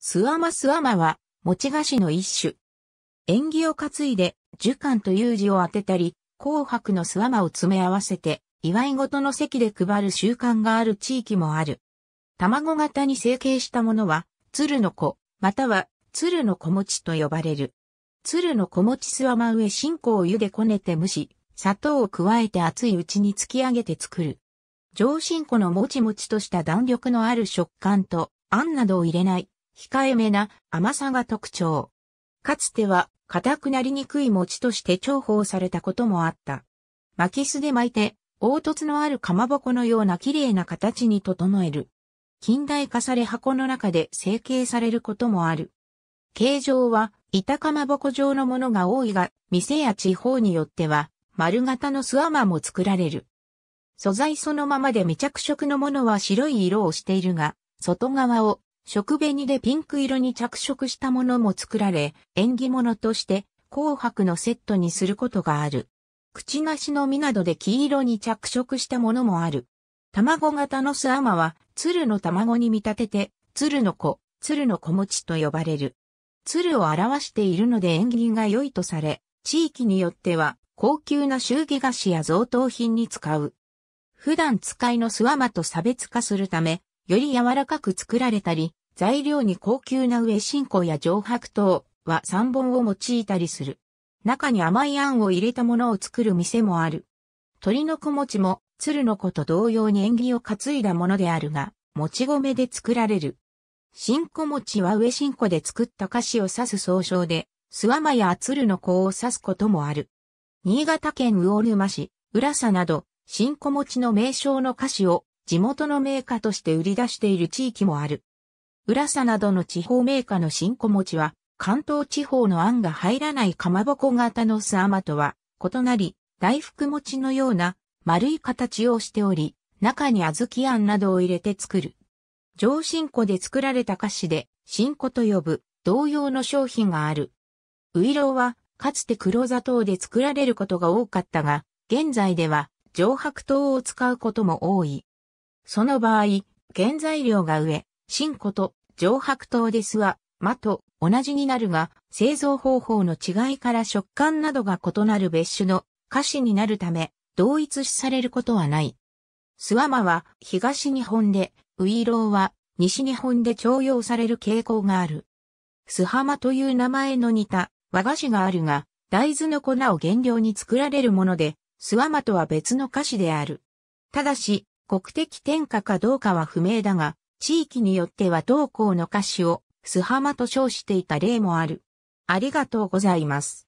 スワマスワマは、餅菓子の一種。縁起を担いで、樹冠という字を当てたり、紅白のスワマを詰め合わせて、祝い事の席で配る習慣がある地域もある。卵型に成形したものは、鶴の子、または、鶴の子餅と呼ばれる。鶴の子餅スワマ上新香を湯でこねて蒸し、砂糖を加えて熱いうちに突き上げて作る。上新子のもちもちとした弾力のある食感と、あんなどを入れない控えめな甘さが特徴。かつては硬くなりにくい餅として重宝されたこともあった。巻きすで巻いて、凹凸のあるかまぼこのような綺麗な形に整える。近代化され箱の中で成形されることもある。形状は板かまぼこ状のものが多いが、店や地方によっては丸型の巣甘も作られる。素材そのままで未着色のものは白い色をしているが、外側を食紅でピンク色に着色したものも作られ、縁起物として紅白のセットにすることがある。口なしの実などで黄色に着色したものもある。卵型の巣マは、鶴の卵に見立てて、鶴の子、鶴の子持ちと呼ばれる。鶴を表しているので縁起が良いとされ、地域によっては、高級な祝儀菓子や贈答品に使う。普段使いの巣マと差別化するため、より柔らかく作られたり、材料に高級な上新香や上白糖は3本を用いたりする。中に甘いあんを入れたものを作る店もある。鶏の子餅も、鶴の子と同様に縁起を担いだものであるが、もち米で作られる。新子餅は上新子で作った菓子を指す総称で、諏訪間や鶴の子を指すこともある。新潟県魚沼市、浦佐など、新子餅の名称の菓子を地元の名家として売り出している地域もある。浦佐などの地方メーカーの新小餅は、関東地方のあんが入らないかまぼこ型の巣甘とは異なり、大福餅のような丸い形をしており、中に小豆あんなどを入れて作る。上新粉で作られた菓子で、新粉と呼ぶ同様の商品がある。ウイローは、かつて黒砂糖で作られることが多かったが、現在では上白糖を使うことも多い。その場合、原材料が上、新粉と上白糖ですは、まと同じになるが、製造方法の違いから食感などが異なる別種の菓子になるため、同一視されることはない。スワマは東日本で、ウイローは西日本で徴用される傾向がある。スハマという名前の似た和菓子があるが、大豆の粉を原料に作られるもので、スワマとは別の菓子である。ただし、国的天下かどうかは不明だが、地域によっては同校の歌詞を、す浜と称していた例もある。ありがとうございます。